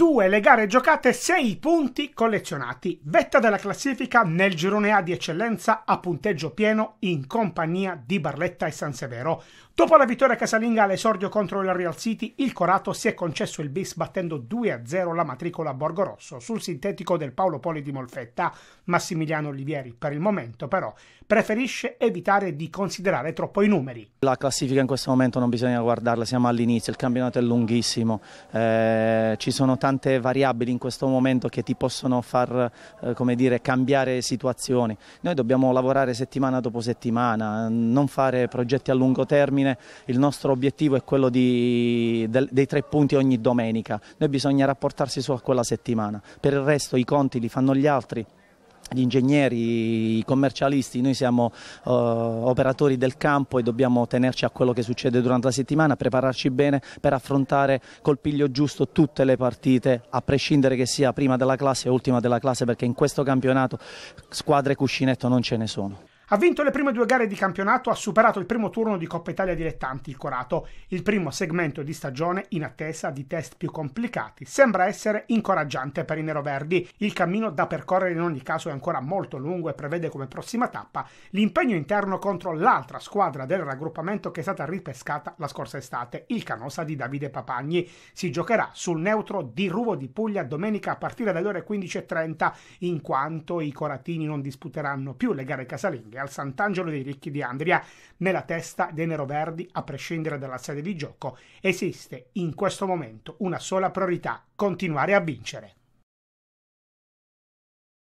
due le gare giocate, 6 punti collezionati, vetta della classifica nel girone A di eccellenza a punteggio pieno in compagnia di Barletta e San Severo. Dopo la vittoria casalinga all'esordio contro il Real City, il Corato si è concesso il bis battendo 2-0 la matricola Borgo Rosso sul sintetico del Paolo Poli di Molfetta. Massimiliano Olivieri per il momento però preferisce evitare di considerare troppo i numeri. La classifica in questo momento non bisogna guardarla, siamo all'inizio, il campionato è lunghissimo, eh, ci sono tanti tante variabili in questo momento che ti possono far eh, dire, cambiare situazioni. Noi dobbiamo lavorare settimana dopo settimana, non fare progetti a lungo termine, il nostro obiettivo è quello di, del, dei tre punti ogni domenica, noi bisogna rapportarsi su a quella settimana, per il resto i conti li fanno gli altri gli ingegneri, i commercialisti, noi siamo uh, operatori del campo e dobbiamo tenerci a quello che succede durante la settimana, prepararci bene per affrontare col piglio giusto tutte le partite, a prescindere che sia prima della classe o ultima della classe, perché in questo campionato squadre cuscinetto non ce ne sono. Ha vinto le prime due gare di campionato, ha superato il primo turno di Coppa Italia Dilettanti, il Corato, il primo segmento di stagione in attesa di test più complicati. Sembra essere incoraggiante per i neroverdi. Il cammino da percorrere in ogni caso è ancora molto lungo e prevede come prossima tappa l'impegno interno contro l'altra squadra del raggruppamento che è stata ripescata la scorsa estate, il Canosa di Davide Papagni. Si giocherà sul neutro di Ruvo di Puglia domenica a partire dalle ore 15.30, in quanto i coratini non disputeranno più le gare casalinghe al Sant'Angelo dei Ricchi di Andria, nella testa dei neroverdi, a prescindere dalla sede di gioco, esiste in questo momento una sola priorità, continuare a vincere.